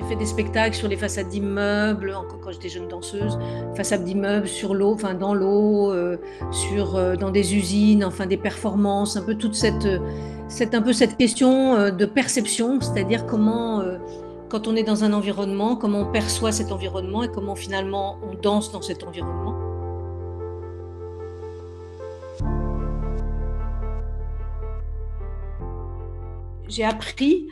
J'ai fait des spectacles sur les façades d'immeubles, quand j'étais jeune danseuse, façades d'immeubles, sur l'eau, enfin dans l'eau, euh, sur, euh, dans des usines, enfin des performances, un peu toute cette, euh, un peu cette question de perception, c'est-à-dire comment, quand on est dans un environnement, comment on perçoit cet environnement et comment finalement on danse dans cet environnement. J'ai appris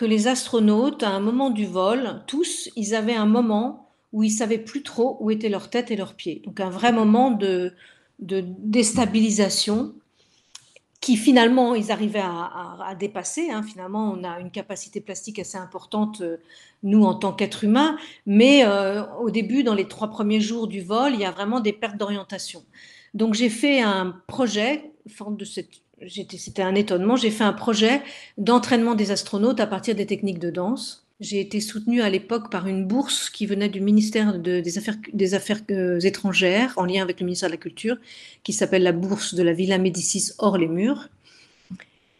que les astronautes, à un moment du vol, tous, ils avaient un moment où ils savaient plus trop où étaient leurs têtes et leurs pieds. Donc un vrai moment de, de déstabilisation qui finalement ils arrivaient à, dépasser. Hein. Finalement, on a une capacité plastique assez importante, euh, nous, en tant qu'êtres humains, mais euh, au début, dans les trois premiers jours du vol, il y a vraiment des pertes d'orientation. Donc j'ai fait un projet, forme de cette c'était un étonnement, j'ai fait un projet d'entraînement des astronautes à partir des techniques de danse. J'ai été soutenue à l'époque par une bourse qui venait du ministère des Affaires, euh, étrangères, en lien avec le ministère de la Culture, qui s'appelle la bourse de la Villa Médicis hors les murs.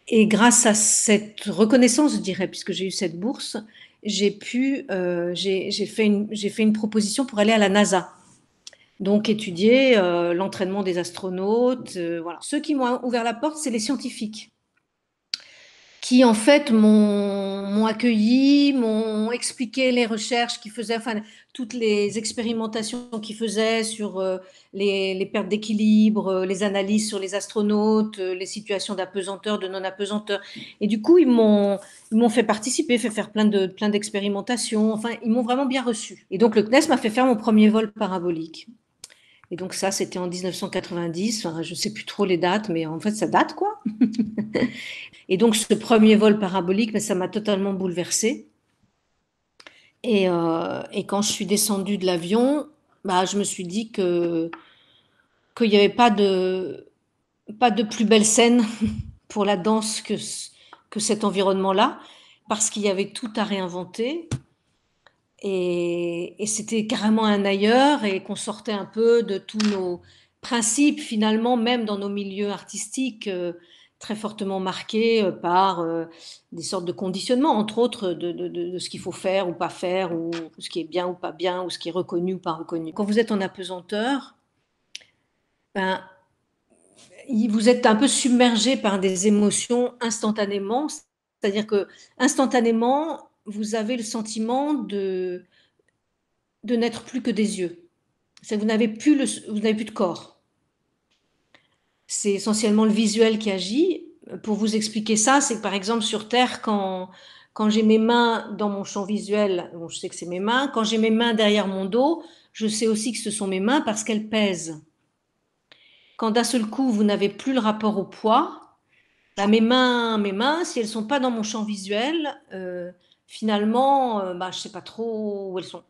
Et grâce à cette reconnaissance, je dirais, puisque j'ai eu cette bourse, j'ai pu, euh, j'ai fait une proposition pour aller à la NASA, donc étudier euh, l'entraînement des astronautes, euh, voilà. Ceux qui m'ont ouvert la porte, c'est les scientifiques qui en fait m'ont accueilli, m'ont expliqué les recherches qu'ils faisaient, enfin toutes les expérimentations qu'ils faisaient sur euh, les, pertes d'équilibre, les analyses sur les astronautes, les situations d'apesanteur, de non-apesanteur. Et du coup, ils m'ont fait participer, fait faire plein de plein d'expérimentations. Enfin, ils m'ont vraiment bien reçu. Et donc le CNES m'a fait faire mon premier vol parabolique. Et donc ça, c'était en 1990, je ne sais plus trop les dates, mais en fait, ça date, quoi. et donc ce premier vol parabolique, mais ben, ça m'a totalement bouleversée. Euh, et, quand je suis descendue de l'avion, bah, je me suis dit que qu'il n'y avait pas de, pas de plus belle scène pour la danse que, que cet environnement-là, parce qu'il y avait tout à réinventer, et, c'était carrément un ailleurs et qu'on sortait un peu de tous nos principes finalement, même dans nos milieux artistiques euh, très fortement marqués euh, par euh, des sortes de conditionnements, entre autres de, ce qu'il faut faire ou pas faire, ou, ce qui est bien ou pas bien, ou ce qui est reconnu ou pas reconnu. Quand vous êtes en apesanteur, ben, vous êtes un peu submergé par des émotions instantanément, c'est-à-dire que instantanément, vous avez le sentiment de, n'être plus que des yeux. vous n'avez plus, de corps. C'est essentiellement le visuel qui agit. Pour vous expliquer ça, c'est que par exemple sur Terre, quand, j'ai mes mains dans mon champ visuel, je sais que c'est mes mains. Quand j'ai mes mains derrière mon dos, je sais aussi que ce sont mes mains parce qu'elles pèsent. Quand d'un seul coup, vous n'avez plus le rapport au poids, bah, mes mains, mes mains, si elles ne sont pas dans mon champ visuel, euh, finalement, euh, bah, je ne sais pas trop où elles sont.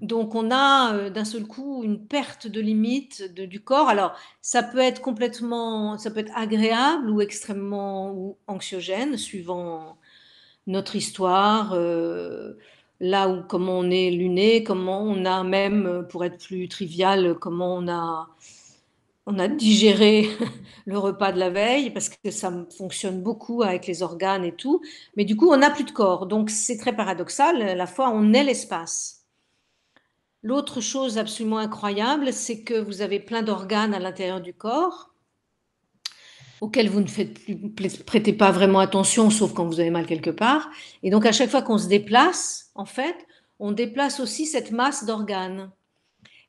Donc on a euh, d'un seul coup une perte de limite du corps. Alors ça peut être complètement, ça peut être agréable ou extrêmement ou anxiogène suivant notre histoire, euh, là où comment on est luné, comment on a même, pour être plus trivial, comment on a on a digéré le repas de la veille parce que ça fonctionne beaucoup avec les organes et tout, mais du coup, on n'a plus de corps. Donc, c'est très paradoxal. la fois, on est l'espace. L'autre chose absolument incroyable, c'est que vous avez plein d'organes à l'intérieur du corps auxquels vous ne faites prêtez pas vraiment attention, sauf quand vous avez mal quelque part. Et donc, à chaque fois qu'on se déplace, en fait, on déplace aussi cette masse d'organes.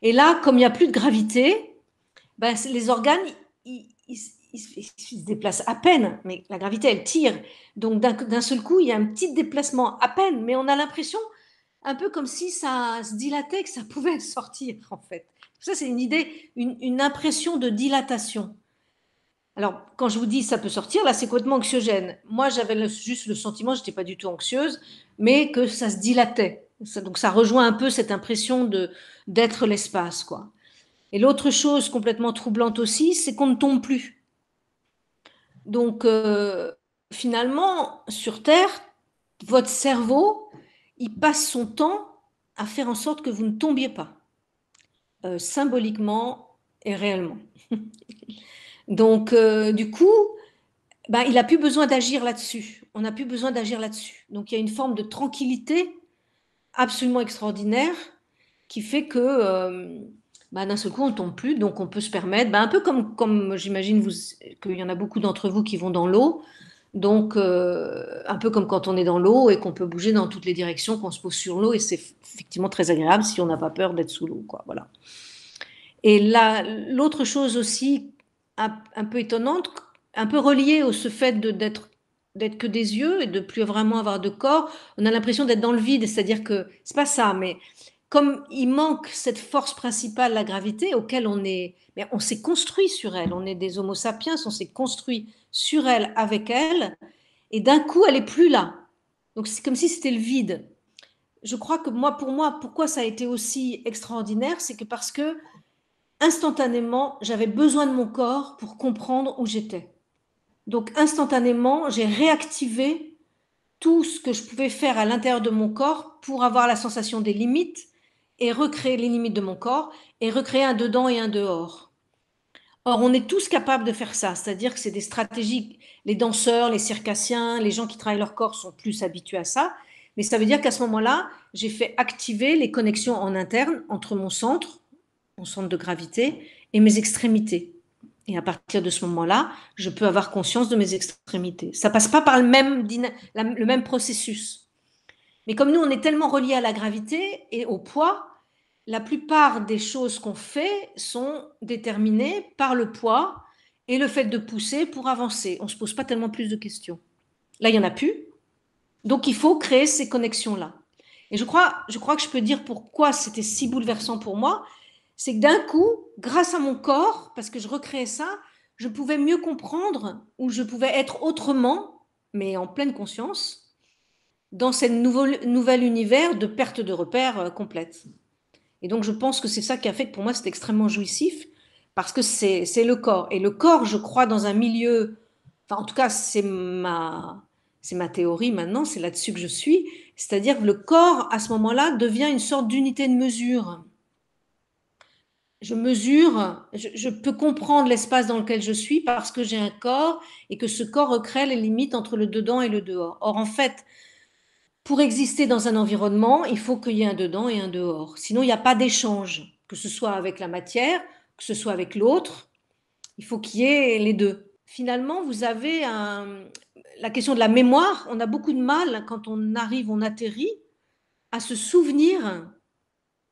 Et là, comme il n'y a plus de gravité, ben, les organes, ils, se déplacent à peine, mais la gravité, elle tire. Donc d'un seul coup, il y a un petit déplacement à peine, mais on a l'impression un peu comme si ça se dilatait, que ça pouvait sortir, en fait. Ça, c'est une idée, une, impression de dilatation. Alors, quand je vous dis ça peut sortir, là, c'est complètement anxiogène. Moi, j'avais juste le sentiment, je n'étais pas du tout anxieuse, mais que ça se dilatait. donc, ça rejoint un peu cette impression de d'être l'espace, quoi. Et l'autre chose complètement troublante aussi, c'est qu'on ne tombe plus. Donc, euh, finalement, sur Terre, votre cerveau, il passe son temps à faire en sorte que vous ne tombiez pas, euh, symboliquement et réellement. Donc, euh, du coup, bah, il n'a plus besoin d'agir là-dessus. On n'a plus besoin d'agir là-dessus. Donc, il y a une forme de tranquillité absolument extraordinaire qui fait que bah, d'un seul coup, on tombe plus. Donc, on peut se permettre, bah, un peu comme, comme j'imagine qu'il y en a beaucoup d'entre vous qui vont dans l'eau. Donc, euh, un peu comme quand on est dans l'eau et qu'on peut bouger dans toutes les directions, qu'on se pose sur l'eau, et c'est effectivement très agréable si on n'a pas peur d'être sous l'eau. Quoi, voilà. Et là, l'autre chose aussi un, peu étonnante, un peu reliée au ce fait de, d'être, d'être que des yeux et de plus vraiment avoir de corps, on a l'impression d'être dans le vide, c'est-à-dire que c'est pas ça, mais comme il manque cette force principale, la gravité, auquel on est, mais on s'est construit sur elle. On est des Homo sapiens, on s'est construit sur elle, avec elle, et d'un coup, elle est plus là. Donc c'est comme si c'était le vide. Je crois que moi, pour moi, pourquoi ça a été aussi extraordinaire, c'est que parce que instantanément, j'avais besoin de mon corps pour comprendre où j'étais. Donc instantanément, j'ai réactivé tout ce que je pouvais faire à l'intérieur de mon corps pour avoir la sensation des limites, et recréer les limites de mon corps et recréer un dedans et un dehors. Or, on est tous capables de faire ça, c'est-à-dire que c'est des stratégies. Les danseurs, les circassiens, les gens qui travaillent leur corps sont plus habitués à ça, mais ça veut dire qu'à ce moment-là, j'ai fait activer les connexions en interne entre mon centre, mon centre de gravité, et mes extrémités. Et à partir de ce moment-là, je peux avoir conscience de mes extrémités. Ça passe pas par le même, le même processus. Mais comme nous, on est tellement relié à la gravité et au poids, la plupart des choses qu'on fait sont déterminées par le poids et le fait de pousser pour avancer. On ne se pose pas tellement plus de questions. Là, il n'y en a plus. Donc, il faut créer ces connexions-là. Et je crois, je crois que je peux dire pourquoi c'était si bouleversant pour moi. C'est que d'un coup, grâce à mon corps, parce que je recréais ça, je pouvais mieux comprendre où je pouvais être autrement, mais en pleine conscience, dans ce nouvel univers de perte de repères euh, complète. Et donc, je pense que c'est ça qui a fait que pour moi, c'est extrêmement jouissif, parce que c'est le corps. Et le corps, je crois, dans un milieu, enfin, en tout cas, c'est ma, ma théorie maintenant, c'est là-dessus que je suis, c'est-à-dire que le corps, à ce moment-là, devient une sorte d'unité de mesure. Je mesure, je peux comprendre l'espace dans lequel je suis parce que j'ai un corps et que ce corps recrée les limites entre le dedans et le dehors. Or, en fait, pour exister dans un environnement, il faut qu'il y ait un dedans et un dehors. Sinon, il n'y a pas d'échange, que ce soit avec la matière, que ce soit avec l'autre. Il faut qu'il y ait les deux. Finalement, vous avez la question de la mémoire. On a beaucoup de mal quand on arrive, on atterrit, à se souvenir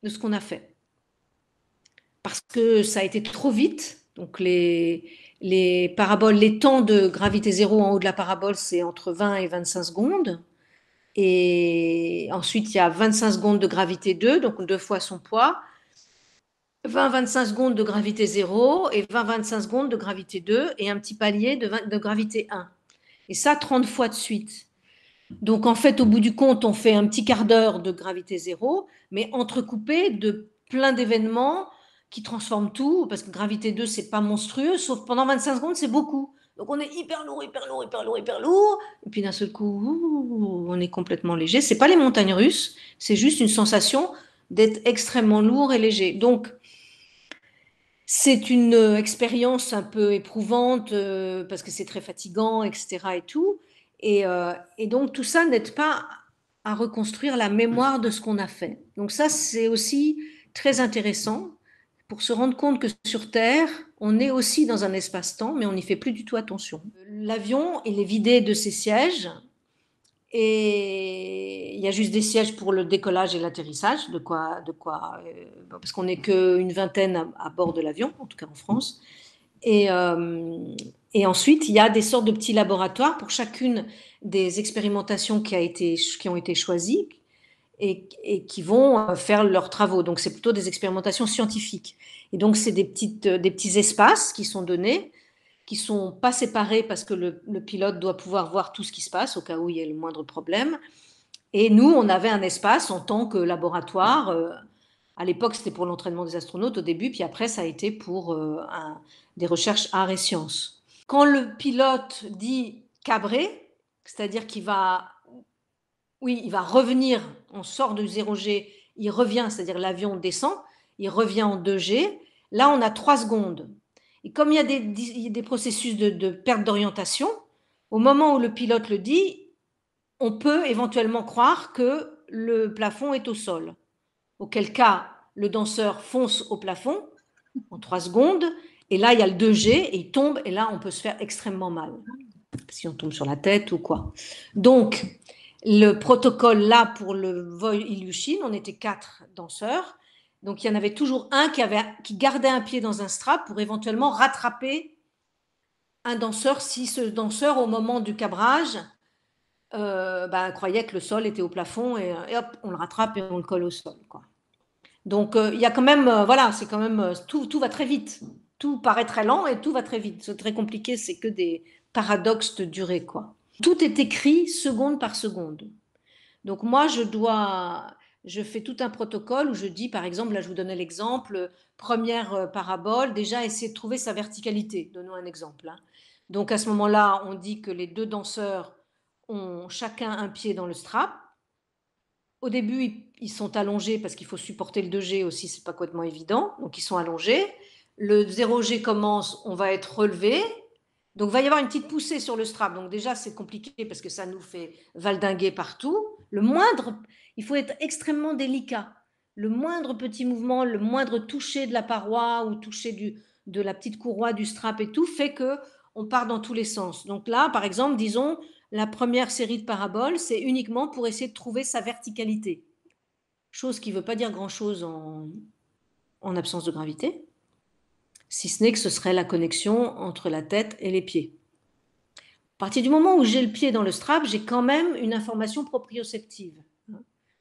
de ce qu'on a fait. Parce que ça a été trop vite. Donc les, les paraboles, les temps de gravité zéro en haut de la parabole, c'est entre 20 et 25 secondes. Et ensuite, il y a 25 secondes de gravité 2, donc deux fois son poids. 20-25 secondes de gravité 0 et 20-25 secondes de gravité 2 et un petit palier de, de, gravité 1. Et ça 30 fois de suite. Donc en fait, au bout du compte, on fait un petit quart d'heure de gravité 0, mais entrecoupé de plein d'événements qui transforment tout, parce que gravité 2, c'est pas monstrueux, sauf pendant 25 secondes, c'est beaucoup. Donc on est hyper lourd, hyper lourd, hyper lourd, hyper lourd. Et puis d'un seul coup, on est complètement léger. C'est pas les montagnes russes, c'est juste une sensation d'être extrêmement lourd et léger. Donc c'est une euh, expérience un peu éprouvante euh, parce que c'est très fatigant, etc. et tout. Et, euh, et donc tout ça n'aide pas à reconstruire la mémoire de ce qu'on a fait. Donc ça, c'est aussi très intéressant pour se rendre compte que sur Terre, on est aussi dans un espace-temps, mais on n'y fait plus du tout attention. L'avion, il est vidé de ses sièges, et il y a juste des sièges pour le décollage et l'atterrissage, de quoi, de quoi, euh, parce qu'on n'est qu'une vingtaine à, bord de l'avion, en tout cas en France. Et, euh, et, ensuite, il y a des sortes de petits laboratoires pour chacune des expérimentations qui, a été, qui ont été choisies, et, qui vont euh, faire leurs travaux. Donc, c'est plutôt des expérimentations scientifiques. Et donc, c'est des, petites, euh, des petits espaces qui sont donnés, qui ne sont pas séparés parce que le, pilote doit pouvoir voir tout ce qui se passe au cas où il y a le moindre problème. Et nous, on avait un espace en tant que laboratoire. Euh, à l'époque, c'était pour l'entraînement des astronautes au début, puis après, ça a été pour des recherches arts et sciences. Quand le pilote dit cabré, c'est-à-dire qu'il va oui, il va revenir, on sort de 0G, il revient, c'est-à-dire l'avion descend, il revient en 2G. Là, on a 3 secondes. Et comme il y a des, processus de, perte d'orientation, au moment où le pilote le dit, on peut éventuellement croire que le plafond est au sol. Auquel cas, le danseur fonce au plafond en 3 secondes, et là, il y a le 2G, et il tombe, et là, on peut se faire extrêmement mal, si on tombe sur la tête ou quoi. Donc, le protocole là pour le vol Ilyushin, on était quatre danseurs. Donc il y en avait toujours un qui, gardait un pied dans un strap pour éventuellement rattraper un danseur si ce danseur, au moment du cabrage, euh, bah, croyait que le sol était au plafond et, hop, on le rattrape et on le colle au sol. Donc euh, il y a quand même, euh, voilà, c'est quand même, tout, tout va très vite. Tout paraît très lent et tout va très vite. C'est très compliqué, c'est que des paradoxes de durée, quoi. Tout est écrit seconde par seconde. Donc moi, je dois, je fais tout un protocole où je dis, par exemple, là, je vous donnais l'exemple, première euh, parabole, déjà essayer de trouver sa verticalité. Donnons un exemple. Hein. Donc à ce moment-là, on dit que les deux danseurs ont chacun un pied dans le strap. Au début, ils sont allongés parce qu'il faut supporter le 2G aussi, c'est pas complètement évident. Donc ils sont allongés. Le 0G commence, on va être relevé, donc, il va y avoir une petite poussée sur le strap. Donc, déjà, c'est compliqué parce que ça nous fait valdinguer partout. Le moindre, il faut être extrêmement délicat. Le moindre petit mouvement, le moindre toucher de la paroi ou toucher du, de la petite courroie du strap et tout fait que on part dans tous les sens. Donc là, par exemple, disons, la première série de paraboles, c'est uniquement pour essayer de trouver sa verticalité. Chose qui ne veut pas dire grand-chose en, en absence de gravité si ce n'est que ce serait la connexion entre la tête et les pieds. À partir du moment où j'ai le pied dans le strap, j'ai quand même une information proprioceptive.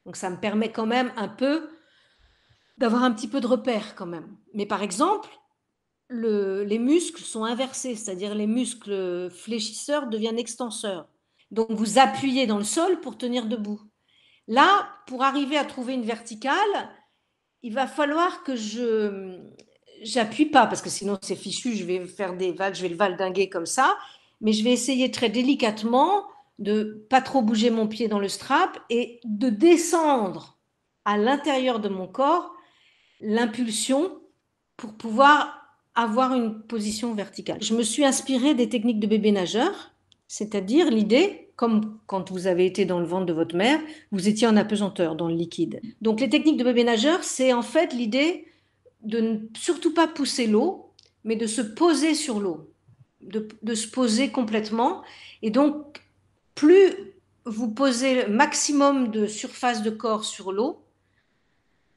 Donc ça me permet quand même un peu d'avoir un petit peu de repère quand même. Mais par exemple, les muscles sont inversés, c'est-à-dire les muscles fléchisseurs deviennent extenseurs. Donc vous appuyez dans le sol pour tenir debout. Là, pour arriver à trouver une verticale, il va falloir que je, j'appuie pas parce que sinon c'est fichu, je vais faire des vagues, je vais le valdinguer comme ça, mais je vais essayer très délicatement de pas trop bouger mon pied dans le strap et de descendre à l'intérieur de mon corps l'impulsion pour pouvoir avoir une position verticale. Je me suis inspirée des techniques de bébé nageur, c'est-à-dire l'idée, comme quand vous avez été dans le ventre de votre mère, vous étiez en apesanteur dans le liquide. Donc les techniques de bébé nageur, c'est en fait l'idée de ne surtout pas pousser l'eau, mais de se poser sur l'eau, de, se poser complètement. Et donc, plus vous posez le maximum de surface de corps sur l'eau,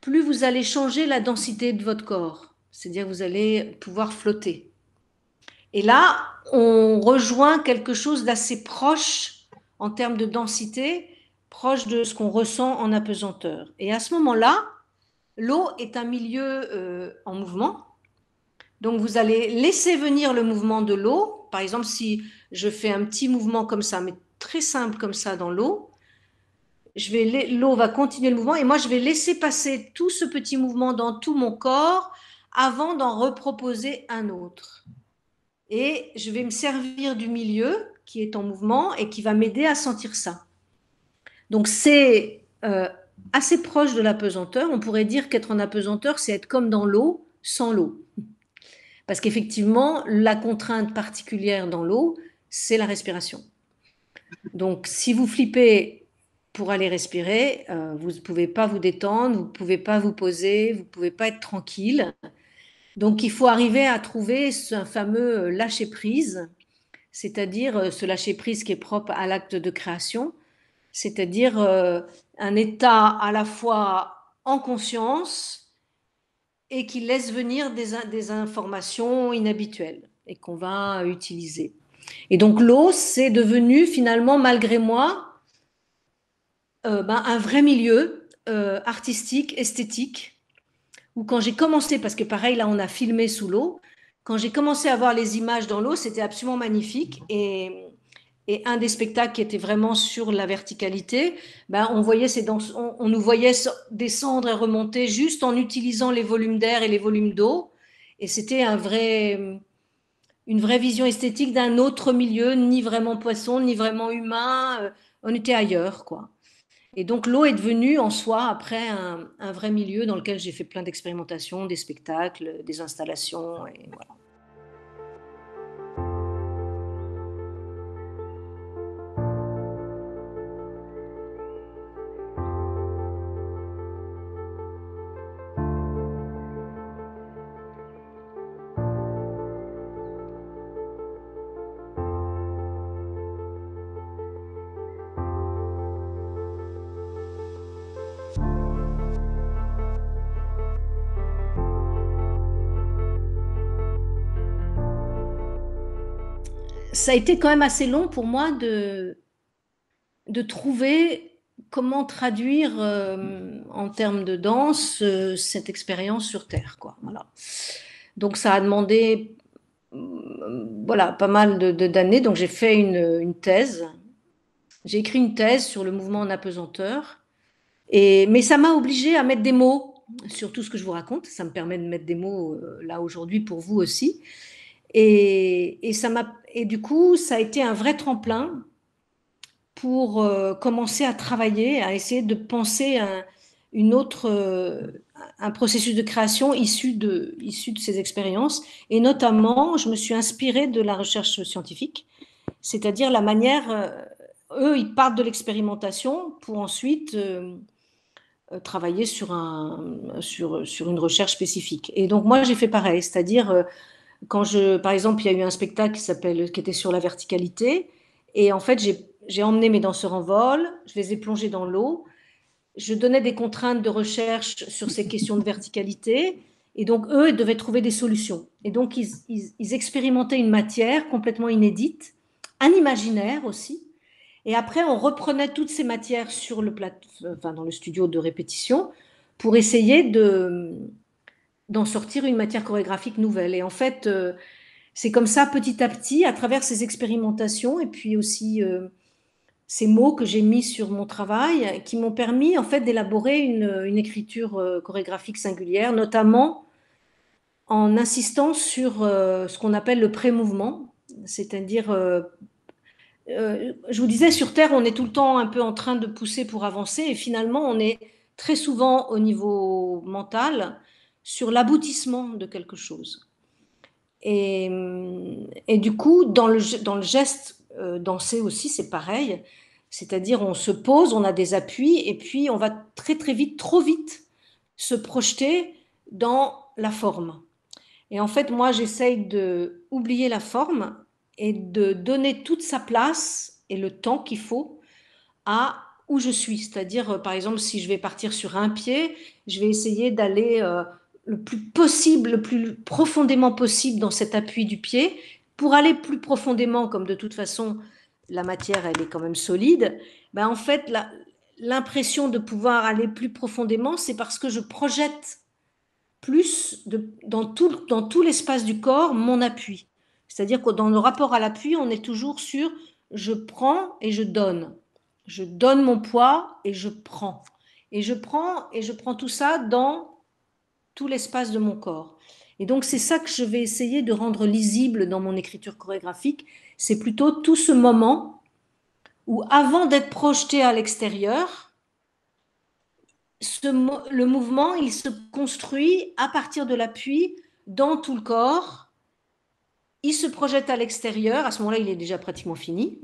plus vous allez changer la densité de votre corps. C'est-à-dire vous allez pouvoir flotter. Et là, on rejoint quelque chose d'assez proche en termes de densité, proche de ce qu'on ressent en apesanteur. Et à ce moment-là, L'eau est un milieu euh, en mouvement. Donc vous allez laisser venir le mouvement de l'eau. Par exemple, si je fais un petit mouvement comme ça, mais très simple comme ça dans l'eau, je vais l'eau va continuer le mouvement et moi je vais laisser passer tout ce petit mouvement dans tout mon corps avant d'en reproposer un autre. Et je vais me servir du milieu qui est en mouvement et qui va m'aider à sentir ça. Donc c'est euh, assez proche de l'apesanteur. On pourrait dire qu'être en apesanteur, c'est être comme dans l'eau, sans l'eau. Parce qu'effectivement, la contrainte particulière dans l'eau, c'est la respiration. Donc, si vous flippez pour aller respirer, euh, vous ne pouvez pas vous détendre, vous ne pouvez pas vous poser, vous ne pouvez pas être tranquille. Donc, il faut arriver à trouver ce fameux lâcher-prise, c'est-à-dire euh, ce lâcher-prise qui est propre à l'acte de création, c'est-à-dire euh, un état à la fois en conscience et qui laisse venir des, des informations inhabituelles et qu'on va utiliser. Et donc l'eau, c'est devenu finalement, malgré moi, euh, ben, un vrai milieu euh, artistique, esthétique, où quand j'ai commencé, parce que pareil, là, on a filmé sous l'eau, quand j'ai commencé à voir les images dans l'eau, c'était absolument magnifique. Et, et un des spectacles qui était vraiment sur la verticalité, ben on, voyait ces on, nous voyait descendre et remonter juste en utilisant les volumes d'air et les volumes d'eau. Et c'était un vrai, euh, une vraie vision esthétique d'un autre milieu, ni vraiment poisson, ni vraiment humain. Euh, on était ailleurs, quoi. Et donc l'eau est devenue en soi après un, un vrai milieu dans lequel j'ai fait plein d'expérimentations, des spectacles, des installations. Et voilà. ça a été quand même assez long pour moi de, de trouver comment traduire euh, en termes de danse euh, cette expérience sur Terre. Quoi. Voilà. Donc ça a demandé euh, voilà, pas mal d'années. De, d'années. Donc j'ai fait une, une thèse. J'ai écrit une thèse sur le mouvement en apesanteur. Et, mais ça m'a obligé à mettre des mots sur tout ce que je vous raconte. Ça me permet de mettre des mots là aujourd'hui pour vous aussi. Et, et, ça m'a, et du coup, ça a été un vrai tremplin pour euh, commencer à travailler, à essayer de penser un, une autre, euh, un processus de création issu de, issu de ces expériences. Et notamment, je me suis inspirée de la recherche scientifique, c'est-à-dire la manière, euh, eux, ils partent de l'expérimentation pour ensuite travailler sur, un, sur, sur une recherche spécifique. Et donc moi, j'ai fait pareil, c'est-à-dire quand je, par exemple, il y a eu un spectacle qui s'appelle, qui était sur la verticalité, et en fait, j'ai emmené mes danseurs en vol, je les ai plongés dans l'eau, je donnais des contraintes de recherche sur ces questions de verticalité, et donc eux, ils devaient trouver des solutions. Et donc, ils, ils, expérimentaient une matière complètement inédite, un imaginaire aussi, et après, on reprenait toutes ces matières sur le enfin, dans le studio de répétition pour essayer de, d'en sortir une matière chorégraphique nouvelle. Et en fait, euh, c'est comme ça, petit à petit, à travers ces expérimentations et puis aussi euh, ces mots que j'ai mis sur mon travail, qui m'ont permis en fait d'élaborer une, écriture euh, chorégraphique singulière, notamment en insistant sur ce qu'on appelle le pré-mouvement, c'est-à-dire je vous disais, sur Terre, on est tout le temps un peu en train de pousser pour avancer, et finalement, on est très souvent au niveau mental, sur l'aboutissement de quelque chose. Et, du coup, dans le, dans le geste dansé euh, danser aussi, c'est pareil. C'est-à-dire, on se pose, on a des appuis, et puis on va très très vite, trop vite, se projeter dans la forme. Et en fait, moi, j'essaye de oublier la forme et de donner toute sa place et le temps qu'il faut à où je suis. C'est-à-dire, euh, par exemple, si je vais partir sur un pied, je vais essayer d'aller euh, le plus possible, le plus profondément possible dans cet appui du pied, pour aller plus profondément, comme de toute façon la matière elle est quand même solide, ben en fait l'impression de pouvoir aller plus profondément, c'est parce que je projette plus de, dans tout, dans tout l'espace du corps mon appui. C'est-à-dire que dans le rapport à l'appui, on est toujours sur je prends et je donne. Je donne mon poids et je prends. Et je prends et je prends tout ça dans l'espace de mon corps. Et donc c'est ça que je vais essayer de rendre lisible dans mon écriture chorégraphique, c'est plutôt tout ce moment où avant d'être projeté à l'extérieur, ce, le mouvement, il se construit à partir de l'appui dans tout le corps. Il se projette à l'extérieur, à ce moment-là, il est déjà pratiquement fini.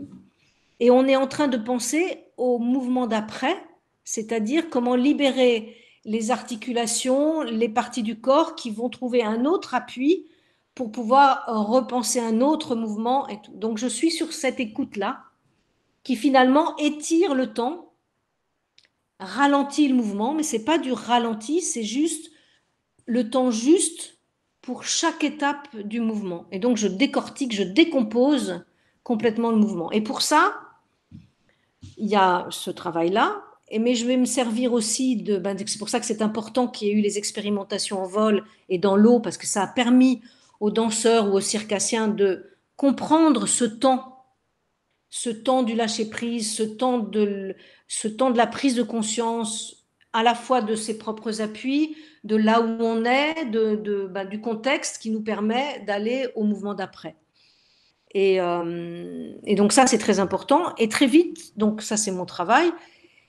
Et on est en train de penser au mouvement d'après, c'est-à-dire comment libérer les articulations, les parties du corps qui vont trouver un autre appui pour pouvoir euh, repenser un autre mouvement et Donc je suis sur cette écoute-là qui finalement étire le temps, ralentit le mouvement, mais c'est pas du ralenti, c'est juste le temps juste pour chaque étape du mouvement. Et donc je décortique, je décompose complètement le mouvement. Et pour ça, il y a ce travail-là, mais je vais me servir aussi ben, de. c'est pour ça que c'est important qu'il y ait eu les expérimentations en vol et dans l'eau, parce que ça a permis aux danseurs ou aux circassiens de comprendre ce temps, ce temps du lâcher-prise, ce, temps de, ce temps de la prise de conscience, à la fois de ses propres appuis, de là où on est, de, ben, du contexte qui nous permet d'aller au mouvement d'après. Euh, et donc ça, c'est très important. Et très vite, donc ça, c'est mon travail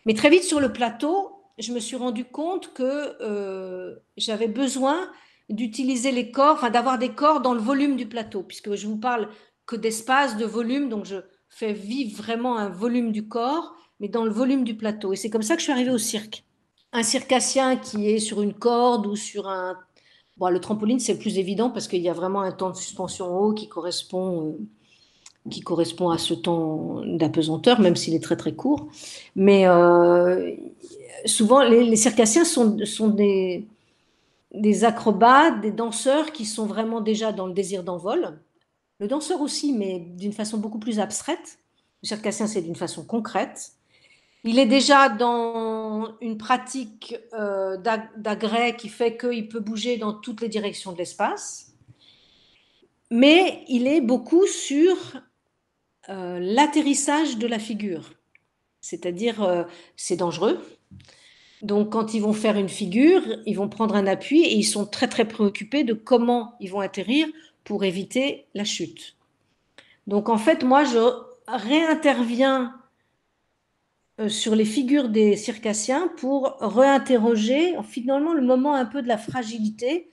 mais très vite sur le plateau, je me suis rendu compte que euh, j'avais besoin d'utiliser les corps, enfin d'avoir des corps dans le volume du plateau, puisque je vous parle que d'espace, de volume, donc je fais vivre vraiment un volume du corps, mais dans le volume du plateau. Et c'est comme ça que je suis arrivée au cirque. Un circassien qui est sur une corde ou sur un... Bon, le trampoline, c'est plus évident parce qu'il y a vraiment un temps de suspension haut qui correspond euh, qui correspond à ce temps d'apesanteur, même s'il est très très court. Mais euh, souvent, les, circassiens sont, des, des, acrobates, des danseurs qui sont vraiment déjà dans le désir d'envol. Le danseur aussi, mais d'une façon beaucoup plus abstraite. Le circassien, c'est d'une façon concrète. Il est déjà dans une pratique euh, d'agrès qui fait qu'il peut bouger dans toutes les directions de l'espace mais il est beaucoup sur euh, l'atterrissage de la figure. C'est-à-dire, euh, c'est dangereux. Donc, quand ils vont faire une figure, ils vont prendre un appui et ils sont très très préoccupés de comment ils vont atterrir pour éviter la chute. Donc, en fait, moi, je réinterviens euh, sur les figures des circassiens pour réinterroger finalement le moment un peu de la fragilité,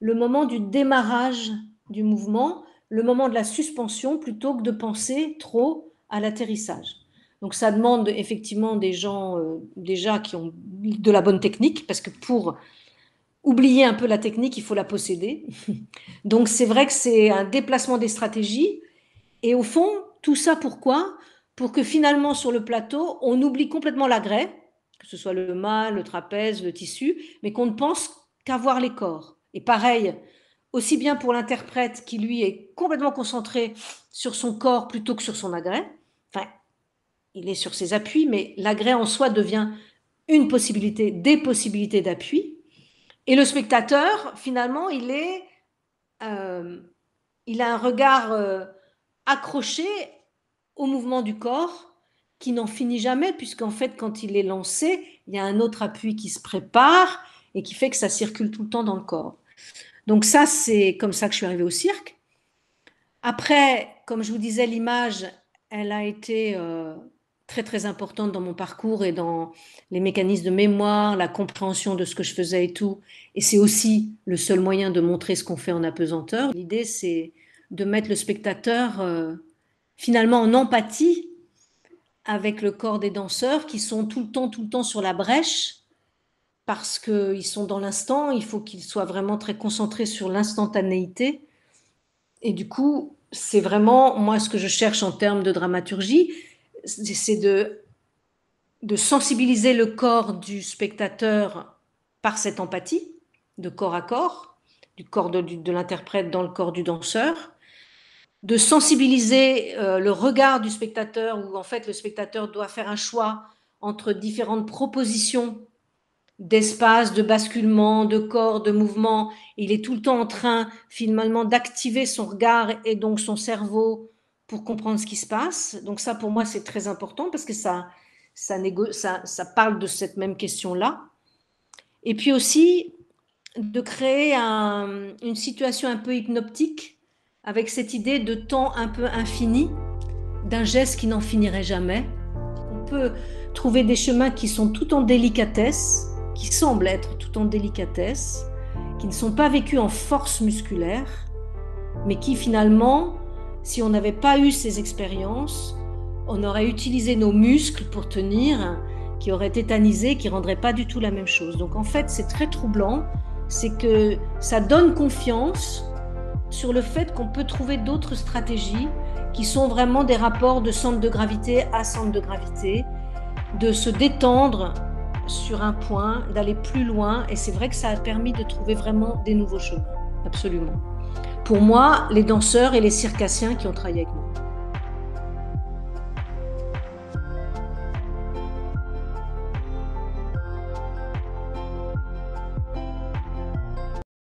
le moment du démarrage du mouvement le moment de la suspension plutôt que de penser trop à l'atterrissage. Donc ça demande effectivement des gens euh, déjà qui ont de la bonne technique, parce que pour oublier un peu la technique, il faut la posséder. Donc c'est vrai que c'est un déplacement des stratégies. Et au fond, tout ça pourquoi Pour que finalement sur le plateau, on oublie complètement la que ce soit le mât, le trapèze, le tissu, mais qu'on ne pense qu'à voir les corps. Et pareil, aussi bien pour l'interprète qui lui est complètement concentré sur son corps plutôt que sur son agrès. Enfin, il est sur ses appuis, mais l'agrès en soi devient une possibilité, des possibilités d'appui. Et le spectateur, finalement, il est, euh, il a un regard euh, accroché au mouvement du corps qui n'en finit jamais, puisqu'en fait, quand il est lancé, il y a un autre appui qui se prépare et qui fait que ça circule tout le temps dans le corps. Donc ça, c'est comme ça que je suis arrivée au cirque. Après, comme je vous disais, l'image, elle a été euh, très très importante dans mon parcours et dans les mécanismes de mémoire, la compréhension de ce que je faisais et tout. Et c'est aussi le seul moyen de montrer ce qu'on fait en apesanteur. L'idée, c'est de mettre le spectateur euh, finalement en empathie avec le corps des danseurs qui sont tout le temps, tout le temps sur la brèche parce qu'ils sont dans l'instant, il faut qu'ils soient vraiment très concentrés sur l'instantanéité. Et du coup, c'est vraiment, moi, ce que je cherche en termes de dramaturgie, c'est de, sensibiliser le corps du spectateur par cette empathie, de corps à corps, du corps de, l'interprète dans le corps du danseur, de sensibiliser euh, le regard du spectateur, où en fait le spectateur doit faire un choix entre différentes propositions d'espace, de basculement, de corps, de mouvement. Il est tout le temps en train finalement d'activer son regard et donc son cerveau pour comprendre ce qui se passe. Donc ça, pour moi, c'est très important parce que ça, ça, ça, parle de cette même question-là. Et puis aussi de créer une situation un peu hypnoptique avec cette idée de temps un peu infini, d'un geste qui n'en finirait jamais. On peut trouver des chemins qui sont tout en délicatesse, qui semblent être tout en délicatesse, qui ne sont pas vécues en force musculaire, mais qui finalement, si on n'avait pas eu ces expériences, on aurait utilisé nos muscles pour tenir, qui auraient tétanisé, qui ne rendraient pas du tout la même chose. Donc en fait, c'est très troublant, c'est que ça donne confiance sur le fait qu'on peut trouver d'autres stratégies qui sont vraiment des rapports de centre de gravité à centre de gravité, de se détendre sur un point, d'aller plus loin. Et c'est vrai que ça a permis de trouver vraiment des nouveaux chemins, absolument. Pour moi, les danseurs et les circassiens qui ont travaillé avec moi.